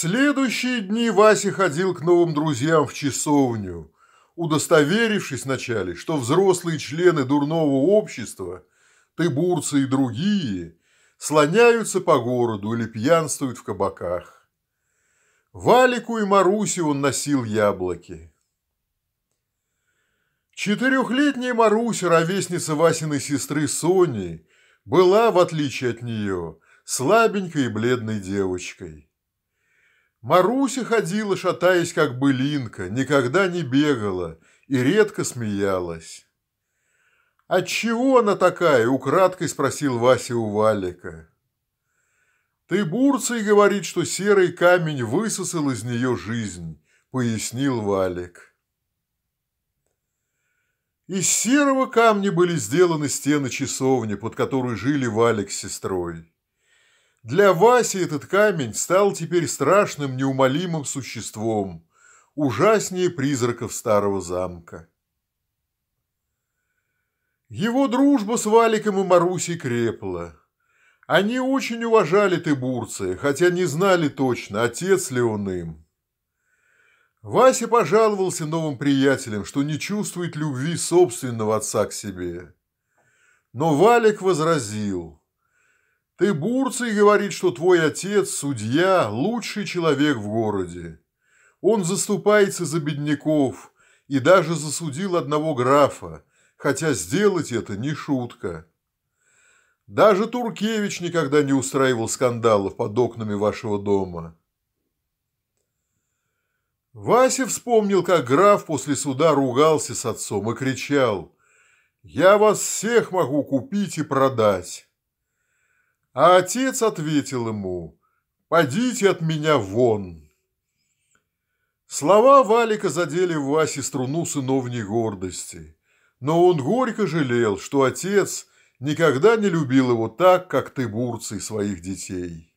следующие дни Вася ходил к новым друзьям в часовню, удостоверившись вначале, что взрослые члены дурного общества, тыбурцы и другие, слоняются по городу или пьянствуют в кабаках. Валику и Марусе он носил яблоки. Четырехлетняя Маруся, ровесница Васиной сестры Сони, была, в отличие от нее, слабенькой и бледной девочкой. Маруся ходила, шатаясь, как былинка, никогда не бегала и редко смеялась. А чего она такая?» – украдкой спросил Вася у Валика. «Ты бурцей говорит, что серый камень высосал из нее жизнь», – пояснил Валик. Из серого камня были сделаны стены часовни, под которой жили Валик с сестрой. Для Васи этот камень стал теперь страшным неумолимым существом, ужаснее призраков старого замка. Его дружба с Валиком и Марусей крепла. Они очень уважали Тыбурция, хотя не знали точно, отец ли он им. Вася пожаловался новым приятелям, что не чувствует любви собственного отца к себе. Но Валик возразил – ты Бурций говорит, что твой отец, судья, лучший человек в городе. Он заступается за бедняков и даже засудил одного графа, хотя сделать это не шутка. Даже Туркевич никогда не устраивал скандалов под окнами вашего дома. Вася вспомнил, как граф после суда ругался с отцом и кричал «Я вас всех могу купить и продать». А отец ответил ему «Подите от меня вон». Слова Валика задели Васе струну сыновней гордости, но он горько жалел, что отец никогда не любил его так, как ты бурцы, своих детей.